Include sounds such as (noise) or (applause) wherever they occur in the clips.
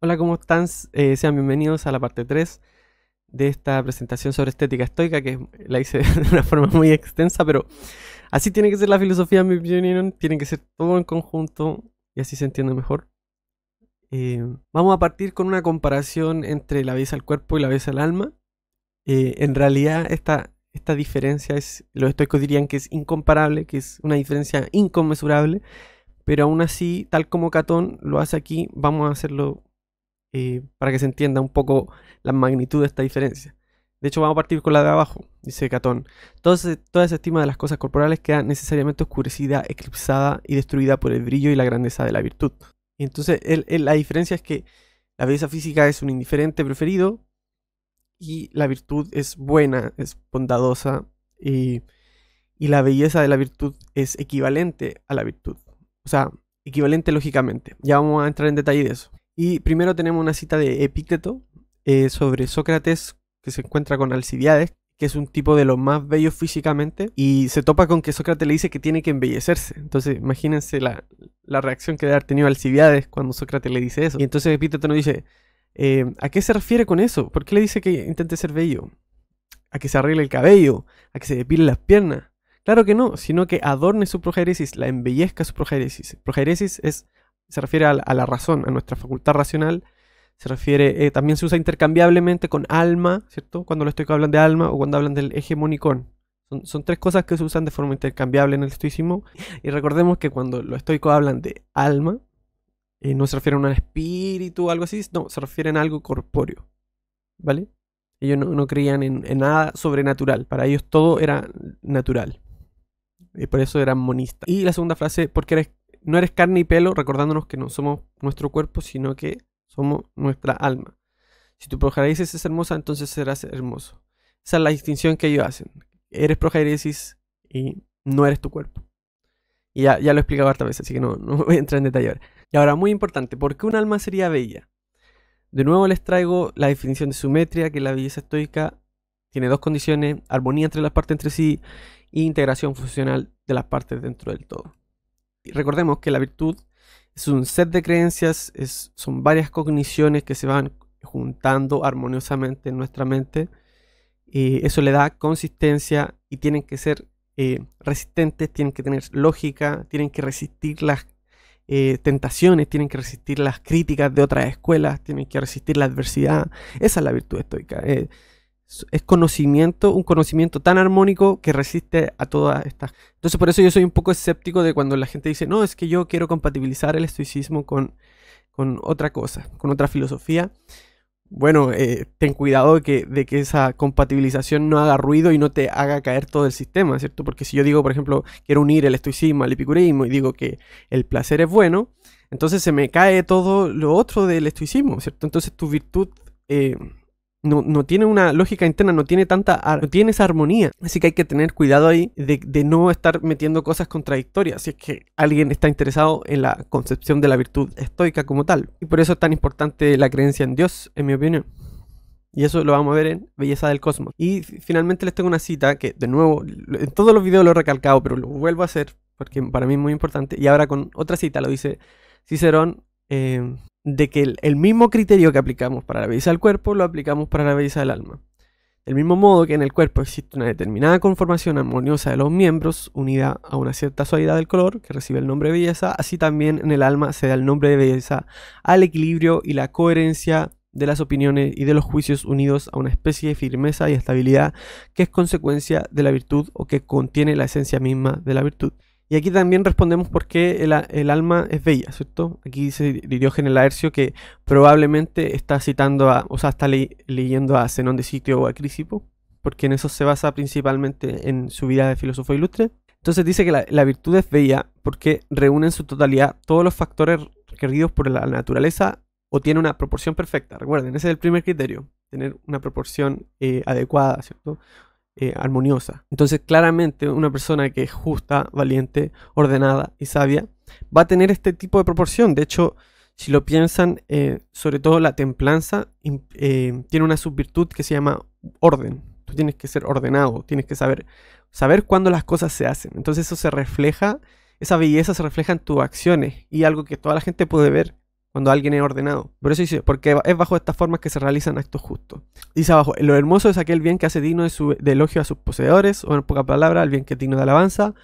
Hola, ¿cómo están? Eh, sean bienvenidos a la parte 3 de esta presentación sobre estética estoica, que la hice (laughs) de una forma muy extensa, pero así tiene que ser la filosofía, de mi opinión, tiene que ser todo en conjunto y así se entiende mejor. Eh, vamos a partir con una comparación entre la vez al cuerpo y la vez al alma. Eh, en realidad, esta, esta diferencia es, los estoicos dirían que es incomparable, que es una diferencia inconmensurable, pero aún así, tal como Catón lo hace aquí, vamos a hacerlo eh, para que se entienda un poco la magnitud de esta diferencia. De hecho, vamos a partir con la de abajo, dice Catón. toda esa estima de las cosas corporales queda necesariamente oscurecida, eclipsada y destruida por el brillo y la grandeza de la virtud. Y entonces, la diferencia es que la belleza física es un indiferente preferido y la virtud es buena, es bondadosa y la belleza de la virtud es equivalente a la virtud. O sea, equivalente lógicamente. Ya vamos a entrar en detalle de eso. Y primero tenemos una cita de Epíteto eh, sobre Sócrates que se encuentra con Alcibiades, que es un tipo de los más bellos físicamente, y se topa con que Sócrates le dice que tiene que embellecerse. Entonces, imagínense la, reacción que debe haber tenido Alcibiades cuando Sócrates le dice eso. Y entonces Epíteto nos dice, eh, ¿a qué se refiere con eso? ¿Por qué le dice que intente ser bello? ¿A que se arregle el cabello? ¿A que se depile las piernas? Claro que no, sino que adorne su progeresis, la embellezca su progeresis. Progeresis es se refiere a, la razón, a nuestra facultad racional. Se refiere, eh, también se usa intercambiablemente con alma, ¿cierto? Cuando los estoicos hablan de alma o cuando hablan del hegemonicón. Son, son tres cosas que se usan de forma intercambiable en el estoicismo. Y recordemos que cuando los estoicos hablan de alma, eh, no se refieren a un espíritu o algo así, no, se refieren a algo corpóreo. ¿Vale? Ellos no, creían en, nada sobrenatural. Para ellos todo era natural. Y por eso eran monistas. Y la segunda frase, porque eres no eres carne y pelo, recordándonos que no somos nuestro cuerpo, sino que somos nuestra alma. Si tu projairesis es hermosa, entonces serás hermoso. Esa es la distinción que ellos hacen. Eres projairesis y no eres tu cuerpo. Y ya, ya lo he explicado hartas veces, así que no, no (laughs) voy a entrar en detalle Y ahora, muy importante, ¿por qué un alma sería bella? De nuevo les traigo la definición de simetría, que la belleza estoica tiene dos condiciones, armonía entre las partes entre sí e integración funcional de las partes dentro del todo recordemos que la virtud es un set de creencias, son varias cogniciones que se van juntando armoniosamente en nuestra mente. y eso le da consistencia y tienen que ser eh, resistentes, tienen que tener lógica, tienen que resistir las eh, tentaciones, tienen que resistir las críticas de otras escuelas, tienen que resistir la adversidad. Esa es la virtud estoica. Eh, es conocimiento, un conocimiento tan armónico que resiste a todas estas. Entonces, por eso yo soy un poco escéptico de cuando la gente dice, no, es que yo quiero compatibilizar el estoicismo con, con otra cosa, con otra filosofía. Bueno, eh, ten cuidado de que, de que esa compatibilización no haga ruido y no te haga caer todo el sistema, ¿cierto? Porque si yo digo, por ejemplo, quiero unir el estoicismo al epicureísmo y digo que el placer es bueno, entonces se me cae todo lo otro del estoicismo, ¿cierto? Entonces tu virtud eh, no, tiene una lógica interna, no tiene tanta, tiene esa armonía. Así que hay que tener cuidado ahí de, no estar metiendo cosas contradictorias si es que alguien está interesado en la concepción de la virtud estoica como tal. Y por eso es tan importante la creencia en Dios, en mi opinión. Y eso lo vamos a ver en Belleza del Cosmos. Y finalmente les tengo una cita que, de nuevo, en todos los videos lo he recalcado, pero lo vuelvo a hacer porque para mí es muy importante. Y ahora con otra cita lo dice Cicerón. Eh, de que el, mismo criterio que aplicamos para la belleza del cuerpo lo aplicamos para la belleza del alma. Del mismo modo que en el cuerpo existe una determinada conformación armoniosa de los miembros, unida a una cierta suavidad del color, que recibe el nombre de belleza, así también en el alma se da el nombre de belleza al equilibrio y la coherencia de las opiniones y de los juicios unidos a una especie de firmeza y estabilidad que es consecuencia de la virtud o que contiene la esencia misma de la virtud. Y aquí también respondemos por qué el, alma es bella, ¿cierto? Aquí dice Diógenes Laercio que probablemente está citando a, o sea, está leyendo a Zenón de Sitio o a Crisipo, porque en eso se basa principalmente en su vida de filósofo ilustre. Entonces dice que la, virtud es bella porque reúne en su totalidad todos los factores requeridos por la naturaleza o tiene una proporción perfecta. Recuerden, ese es el primer criterio, tener una proporción eh, adecuada, ¿cierto? Eh, armoniosa. Entonces, claramente, una persona que es justa, valiente, ordenada y sabia va a tener este tipo de proporción. De hecho, si lo piensan, eh, sobre todo la templanza eh, tiene una subvirtud que se llama orden. Tú tienes que ser ordenado, tienes que saber, saber cuándo las cosas se hacen. Entonces, eso se refleja, esa belleza se refleja en tus acciones y algo que toda la gente puede ver cuando alguien es ordenado. Por eso dice, porque es bajo estas formas que se realizan actos justos. Dice abajo, lo hermoso es aquel bien que hace digno de, elogio a sus poseedores, o en poca palabra, el bien que es digno de alabanza,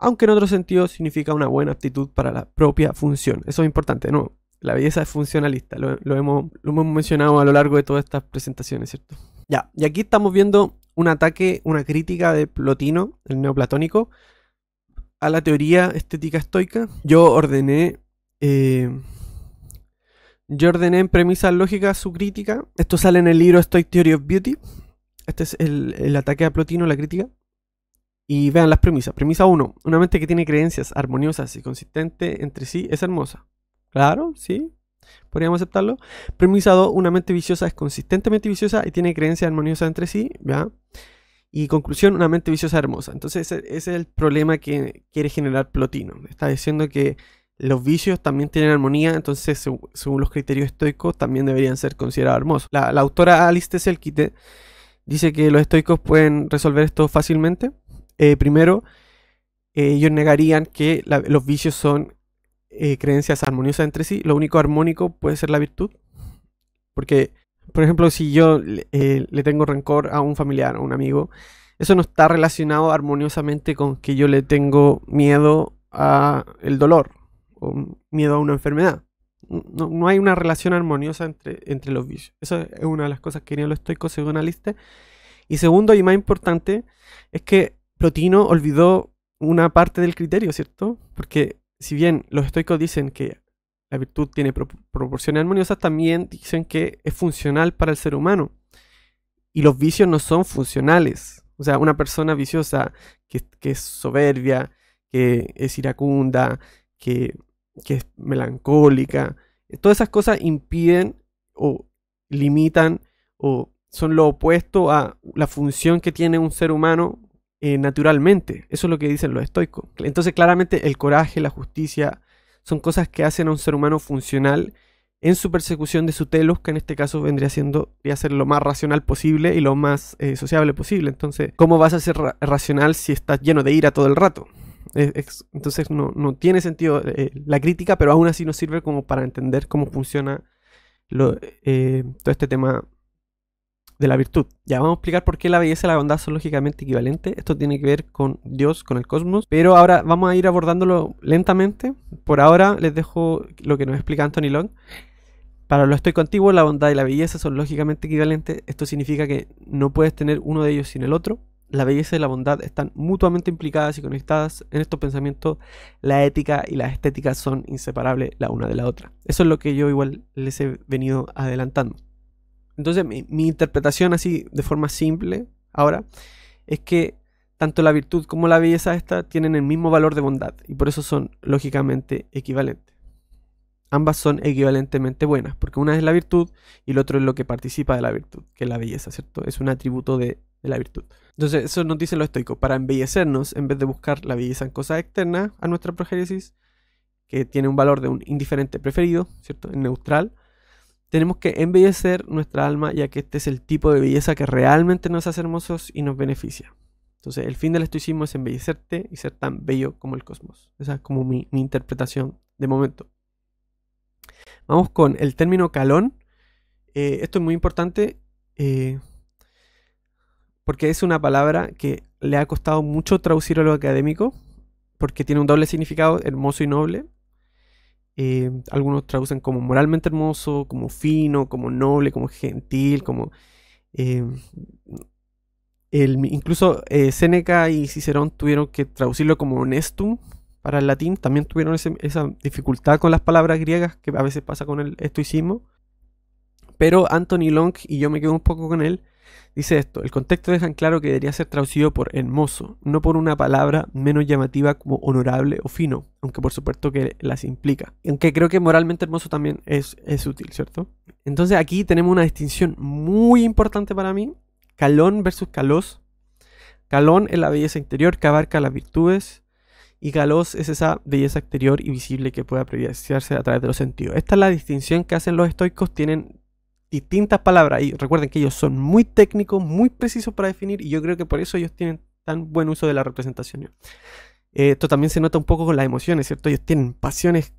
aunque en otro sentido significa una buena aptitud para la propia función. Eso es importante, ¿no? La belleza es funcionalista, lo, hemos, mencionado a lo largo de todas estas presentaciones, ¿cierto? Ya, y aquí estamos viendo un ataque, una crítica de Plotino, el neoplatónico, a la teoría estética estoica. Yo ordené... Eh, yo ordené en premisas lógicas su crítica. Esto sale en el libro Stoic Theory of Beauty. Este es el, ataque a Plotino, la crítica. Y vean las premisas. Premisa 1. Una mente que tiene creencias armoniosas y consistentes entre sí es hermosa. Claro, sí. Podríamos aceptarlo. Premisa 2. Una mente viciosa es consistentemente viciosa y tiene creencias armoniosas entre sí. ¿ya? Y conclusión, una mente viciosa es hermosa. Entonces ese, es el problema que quiere generar Plotino. Está diciendo que los vicios también tienen armonía, entonces según los criterios estoicos también deberían ser considerados hermosos. La, autora Alice Selkite dice que los estoicos pueden resolver esto fácilmente. Eh, primero, eh, ellos negarían que los vicios son eh, creencias armoniosas entre sí. Lo único armónico puede ser la virtud. Porque, por ejemplo, si yo le tengo rencor a un familiar a un amigo, eso no está relacionado armoniosamente con que yo le tengo miedo a el dolor miedo a una enfermedad. No, hay una relación armoniosa entre, entre los vicios. Eso es una de las cosas que querían los estoicos según lista Y segundo y más importante es que Plotino olvidó una parte del criterio, ¿cierto? Porque si bien los estoicos dicen que la virtud tiene proporciones armoniosas, también dicen que es funcional para el ser humano. Y los vicios no son funcionales. O sea, una persona viciosa que, que es soberbia, que es iracunda, que que es melancólica. Eh, todas esas cosas impiden o limitan o son lo opuesto a la función que tiene un ser humano eh, naturalmente. Eso es lo que dicen los estoicos. Entonces claramente el coraje, la justicia, son cosas que hacen a un ser humano funcional en su persecución de su telos, que en este caso vendría siendo a ser lo más racional posible y lo más eh, sociable posible. Entonces, ¿cómo vas a ser racional si estás lleno de ira todo el rato? entonces no, tiene sentido eh, la crítica, pero aún así nos sirve como para entender cómo funciona eh, todo este tema de la virtud. Ya vamos a explicar por qué la belleza y la bondad son lógicamente equivalentes. Esto tiene que ver con Dios, con el cosmos. Pero ahora vamos a ir abordándolo lentamente. Por ahora les dejo lo que nos explica Anthony Long. Para lo estoy contigo, la bondad y la belleza son lógicamente equivalentes. Esto significa que no puedes tener uno de ellos sin el otro la belleza y la bondad están mutuamente implicadas y conectadas en estos pensamientos, la ética y la estética son inseparables la una de la otra. Eso es lo que yo igual les he venido adelantando. Entonces mi, interpretación así de forma simple ahora es que tanto la virtud como la belleza esta tienen el mismo valor de bondad y por eso son lógicamente equivalentes. Ambas son equivalentemente buenas, porque una es la virtud y el otro es lo que participa de la virtud, que es la belleza, ¿cierto? Es un atributo de de la virtud. Entonces, eso nos dice lo estoico... para embellecernos, en vez de buscar la belleza en cosas externas a nuestra progénesis, que tiene un valor de un indiferente preferido, ¿cierto? neutral, tenemos que embellecer nuestra alma, ya que este es el tipo de belleza que realmente nos hace hermosos y nos beneficia. Entonces, el fin del estoicismo es embellecerte y ser tan bello como el cosmos. Esa es como mi, interpretación de momento. Vamos con el término calón. Eh, esto es muy importante. Eh, porque es una palabra que le ha costado mucho traducir a lo académico, porque tiene un doble significado, hermoso y noble. Eh, algunos traducen como moralmente hermoso, como fino, como noble, como gentil, como... Eh, el, incluso eh, Séneca y Cicerón tuvieron que traducirlo como honestum para el latín. También tuvieron esa dificultad con las palabras griegas, que a veces pasa con el estoicismo. Pero Anthony Long, y yo me quedo un poco con él, Dice esto, el contexto deja en claro que debería ser traducido por hermoso, no por una palabra menos llamativa como honorable o fino, aunque por supuesto que las implica. Aunque creo que moralmente hermoso también es, es útil, ¿cierto? Entonces aquí tenemos una distinción muy importante para mí, calón versus calos. Calón es la belleza interior que abarca las virtudes y calos es esa belleza exterior y visible que puede apreciarse a través de los sentidos. Esta es la distinción que hacen los estoicos, tienen distintas palabras. Y recuerden que ellos son muy técnicos, muy precisos para definir, y yo creo que por eso ellos tienen tan buen uso de la representación. Eh, esto también se nota un poco con las emociones, ¿cierto? Ellos tienen pasiones,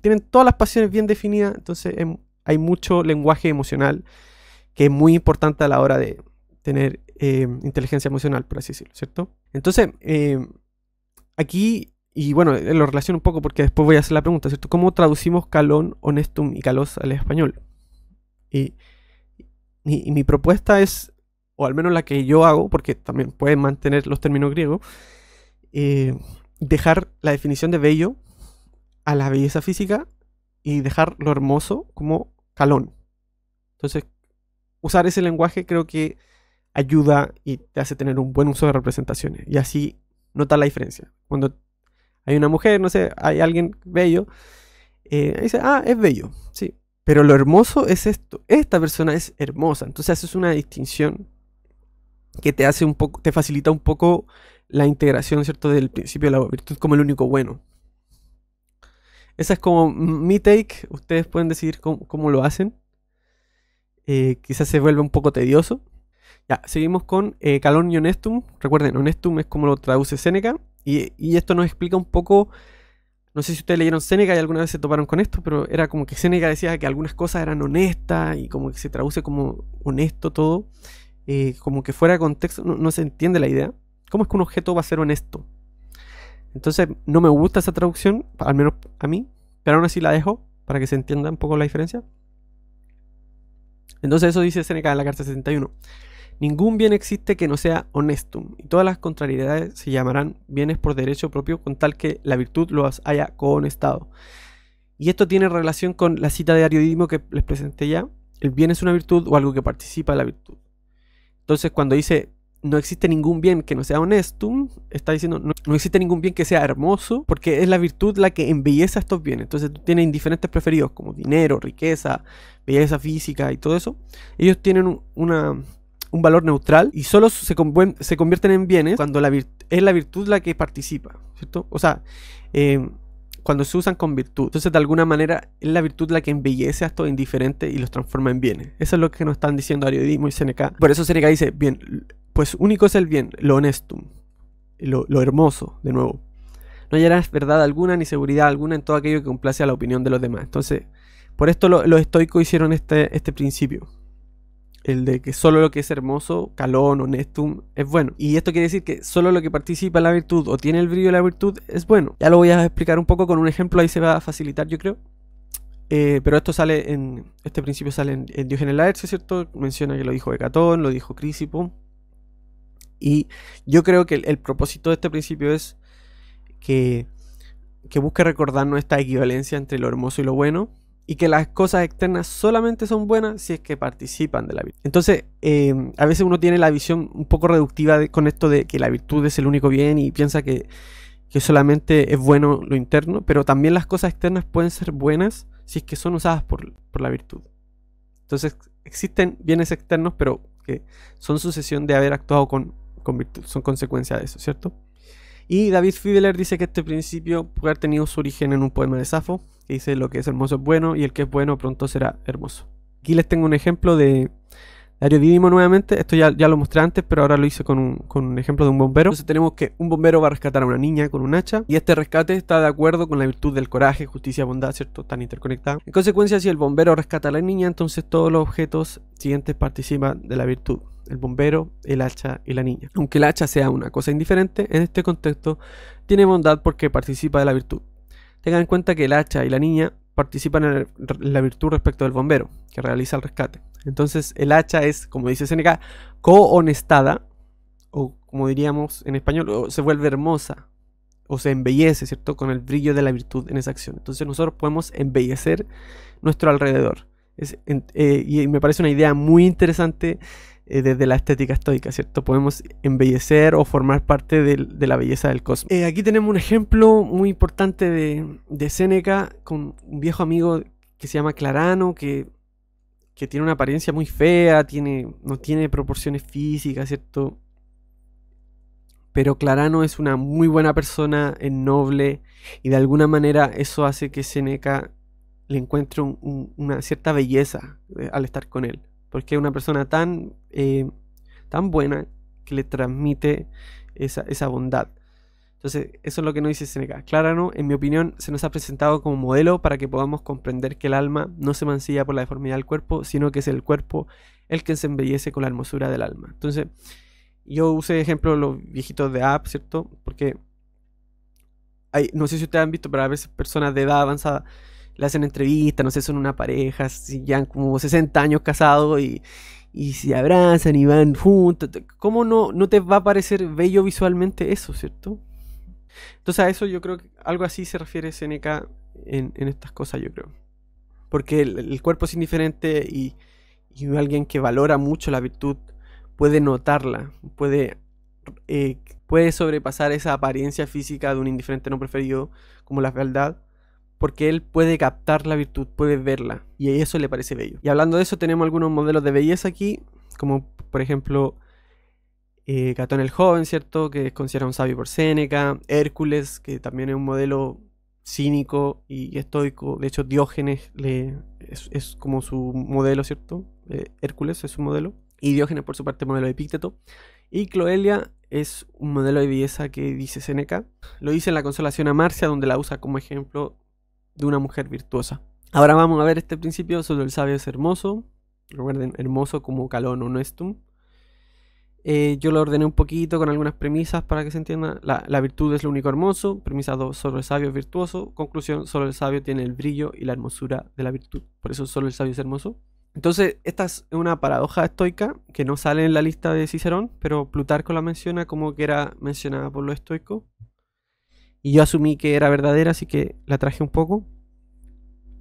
tienen todas las pasiones bien definidas, entonces em, hay mucho lenguaje emocional que es muy importante a la hora de tener eh, inteligencia emocional, por así decirlo, ¿cierto? Entonces, eh, aquí y bueno, lo relaciono un poco porque después voy a hacer la pregunta, ¿cierto? ¿Cómo traducimos calón, honestum y calos al español? Y, mi propuesta es, o al menos la que yo hago, porque también pueden mantener los términos griegos, eh, dejar la definición de bello a la belleza física y dejar lo hermoso como calón. Entonces, usar ese lenguaje creo que ayuda y te hace tener un buen uso de representaciones. Y así nota la diferencia. Cuando hay una mujer, no sé, hay alguien bello, eh, dice, ah, es bello, sí. Pero lo hermoso es esto. Esta persona es hermosa. Entonces es una distinción que te hace un poco, te facilita un poco la integración, ¿cierto? Del principio de la virtud como el único bueno. Esa es como mi take. Ustedes pueden decidir cómo, lo hacen. Eh, quizás se vuelve un poco tedioso. Ya, seguimos con eh, Calón y Honestum. Recuerden, Honestum es como lo traduce Seneca. y esto nos explica un poco no sé si ustedes leyeron Seneca y alguna vez se toparon con esto, pero era como que Seneca decía que algunas cosas eran honestas y como que se traduce como honesto todo, eh, como que fuera contexto, no, se entiende la idea. ¿Cómo es que un objeto va a ser honesto? Entonces no me gusta esa traducción, al menos a mí, pero aún así la dejo para que se entienda un poco la diferencia. Entonces eso dice Seneca en la carta 61. Ningún bien existe que no sea honestum, y todas las contrariedades se llamarán bienes por derecho propio con tal que la virtud los haya cohonestado. Y esto tiene relación con la cita de Ariodismo que les presenté ya. El bien es una virtud o algo que participa de la virtud. Entonces, cuando dice no existe ningún bien que no sea honestum, está diciendo no, no existe ningún bien que sea hermoso, porque es la virtud la que embelleza estos bienes. Entonces, tú tienes indiferentes preferidos como dinero, riqueza, belleza física y todo eso. Ellos tienen una un valor neutral y solo se, se convierten en bienes cuando la es la virtud la que participa, ¿cierto? O sea, em, cuando se usan con virtud. Entonces, de alguna manera, es la virtud la que embellece a estos indiferentes y los transforma en bienes. Eso es lo que nos están diciendo Ariodismo y Seneca. Por eso Seneca dice, bien, pues único es el bien, lo honestum, lo, hermoso, de nuevo. No hay verdad alguna ni seguridad alguna en todo aquello que complace a la opinión de los demás. Entonces, por esto los estoicos hicieron este, este principio el de que solo lo que es hermoso, calón o nestum, es bueno. Y esto quiere decir que solo lo que participa en la virtud o tiene el brillo de la virtud es bueno. Ya lo voy a explicar un poco con un ejemplo, ahí se va a facilitar yo creo. Eh, pero esto sale en. Este principio sale en, en el Laercio, ¿cierto? Menciona que lo dijo Hecatón, lo dijo Crisipo. Y yo creo que el, propósito de este principio es que, que busque recordarnos esta equivalencia entre lo hermoso y lo bueno y que las cosas externas solamente son buenas si es que participan de la virtud. Entonces, em, a veces uno tiene la visión un poco reductiva con esto de que la virtud es el único bien y piensa que, solamente es bueno lo interno, pero también las cosas externas pueden ser buenas si es que son usadas por, la virtud. Entonces, existen bienes externos, pero que son sucesión de haber actuado con, con virtud, son consecuencia de eso, ¿cierto? Y David Fiedler dice que este principio puede haber tenido su origen en un poema de Safo, que dice lo que es hermoso es bueno y el que es bueno pronto será hermoso. Aquí les tengo un ejemplo de Dario nuevamente. Esto ya, ya, lo mostré antes, pero ahora lo hice con un, con un, ejemplo de un bombero. Entonces tenemos que un bombero va a rescatar a una niña con un hacha. Y este rescate está de acuerdo con la virtud del coraje, justicia, bondad, ¿cierto? tan interconectados. En consecuencia, si el bombero rescata a la niña, entonces todos los objetos siguientes participan de la virtud el bombero, el hacha y la niña. Aunque el hacha sea una cosa indiferente, en este contexto tiene bondad porque participa de la virtud. Tengan en cuenta que el hacha y la niña participan en la virtud respecto del bombero, que realiza el rescate. Entonces el hacha es, como dice Seneca, cohonestada, o como diríamos en español, se vuelve hermosa, o se embellece, ¿cierto? Con el brillo de la virtud en esa acción. Entonces nosotros podemos embellecer nuestro alrededor. Eh, y me parece una idea muy interesante eh, desde la estética estoica, ¿cierto? Podemos embellecer o formar parte de, la belleza del cosmos. Eh, aquí tenemos un ejemplo muy importante de, Seneca con un viejo amigo que se llama Clarano, que, que tiene una apariencia muy fea, tiene, no tiene proporciones físicas, ¿cierto? pero Clarano es una muy buena persona, es noble, y de alguna manera eso hace que Seneca le encuentre una cierta belleza eh, al estar con él. Porque es una persona tan, eh, tan buena que le transmite esa, esa, bondad. Entonces, eso es lo que nos dice Seneca. ¿no? en mi opinión, se nos ha presentado como modelo para que podamos comprender que el alma no se mancilla por la deformidad del cuerpo, sino que es el cuerpo el que se embellece con la hermosura del alma. Entonces, yo usé ejemplo los viejitos de app, ¿cierto? Porque no sé si ustedes han visto, pero a veces personas de edad avanzada le hacen entrevistas, no sé, son una pareja, si ya han como 60 años casados y, y se abrazan y van juntos. ¿Cómo no, no te va a parecer bello visualmente eso, cierto? Entonces a eso yo creo que algo así se refiere Seneca en, en estas cosas, yo creo. Porque el, cuerpo es indiferente y, alguien que valora mucho la virtud puede notarla, puede, eh, puede sobrepasar esa apariencia física de un indiferente no preferido como la fealdad porque él puede captar la virtud, puede verla, y eso le parece bello. Y hablando de eso, tenemos algunos modelos de belleza aquí, como por ejemplo eh, Catón el Joven, ¿cierto? Que es considerado un sabio por Séneca, Hércules, que también es un modelo cínico y estoico, de hecho Diógenes es, como su modelo, ¿cierto? Eh, Hércules es su modelo, y Diógenes por su parte modelo de Epícteto, y Cloelia es un modelo de belleza que dice Séneca, lo dice en la Consolación a Marcia, donde la usa como ejemplo de una mujer virtuosa. Ahora vamos a ver este principio sobre el sabio es hermoso. Recuerden, hermoso como calón o nuestum. Eh, yo lo ordené un poquito con algunas premisas para que se entienda. La, la virtud es lo único hermoso. Premisa 2, solo el sabio es virtuoso. Conclusión, solo el sabio tiene el brillo y la hermosura de la virtud. Por eso solo el sabio es hermoso. Entonces, esta es una paradoja estoica que no sale en la lista de Cicerón, pero Plutarco la menciona como que era mencionada por lo estoico. Y yo asumí que era verdadera, así que la traje un poco.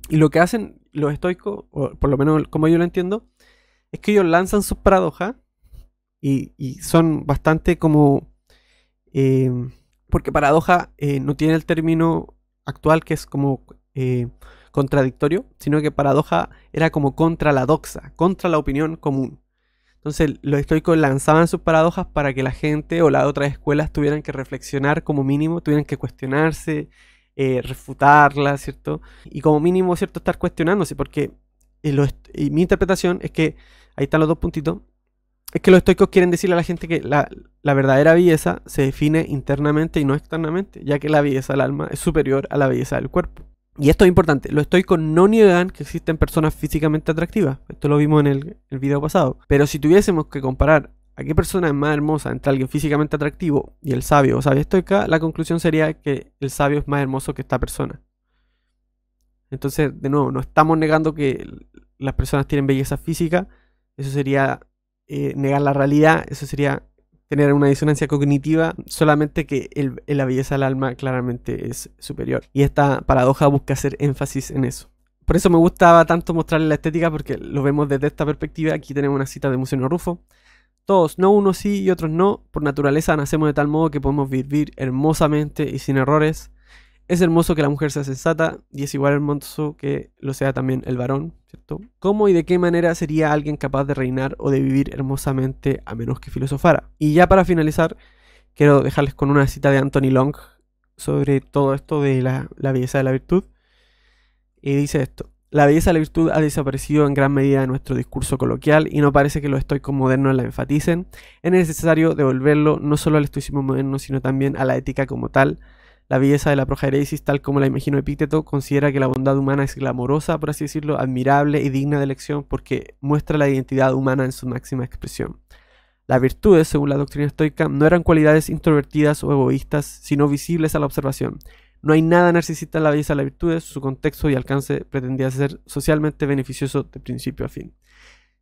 Y lo que hacen los estoicos, o por lo menos como yo lo entiendo, es que ellos lanzan sus paradojas y, son bastante como... Eh, porque paradoja eh, no tiene el término actual que es como eh, contradictorio, sino que paradoja era como contra la doxa, contra la opinión común. Entonces los estoicos lanzaban sus paradojas para que la gente o las otras escuelas tuvieran que reflexionar como mínimo, tuvieran que cuestionarse, eh, refutarlas, ¿cierto? Y como mínimo, ¿cierto? Estar cuestionándose, porque eh, mi interpretación es que, ahí están los dos puntitos, es que los estoicos quieren decirle a la gente que la verdadera belleza se define internamente y no externamente, ya que la belleza del alma es superior a la belleza del cuerpo. Y esto es importante, lo estoy con no niegan que existen personas físicamente atractivas. Esto lo vimos en el, video pasado. Pero si tuviésemos que comparar a qué persona es más hermosa entre alguien físicamente atractivo y el sabio o sabio estoica, la conclusión sería que el sabio es más hermoso que esta persona. Entonces, de nuevo, no estamos negando que las personas tienen belleza física, eso sería eh, negar la realidad, eso sería tener una disonancia cognitiva, solamente que el, la belleza del alma claramente es superior. Y esta paradoja busca hacer énfasis en eso. Por eso me gustaba tanto mostrarle la estética, porque lo vemos desde esta perspectiva. Aquí tenemos una cita de Museo Rufo. Todos, no unos sí y otros no, por naturaleza nacemos de tal modo que podemos vivir hermosamente y sin errores es hermoso que la mujer sea sensata y es igual hermoso que lo sea también el varón, ¿cierto? ¿Cómo y de qué manera sería alguien capaz de reinar o de vivir hermosamente a menos que filosofara? Y ya para finalizar, quiero dejarles con una cita de Anthony Long sobre todo esto de la, la belleza de la virtud. Y dice esto. La belleza de la virtud ha desaparecido en gran medida de nuestro discurso coloquial y no parece que los estoicos modernos la enfaticen. Es necesario devolverlo no solo al estoicismo moderno, sino también a la ética como tal, la belleza de la progeresis, tal como la imagino Epíteto, considera que la bondad humana es glamorosa, por así decirlo, admirable y digna de elección porque muestra la identidad humana en su máxima expresión. Las virtudes, según la doctrina estoica, no eran cualidades introvertidas o egoístas, sino visibles a la observación. No hay nada narcisista en la belleza de las virtudes, su contexto y alcance pretendía ser socialmente beneficioso de principio a fin.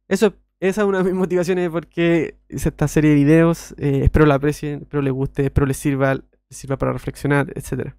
esa es una de mis motivaciones porque hice esta serie de videos. Eh, espero la aprecien, espero les guste, espero les sirva sirva para reflexionar, etcétera.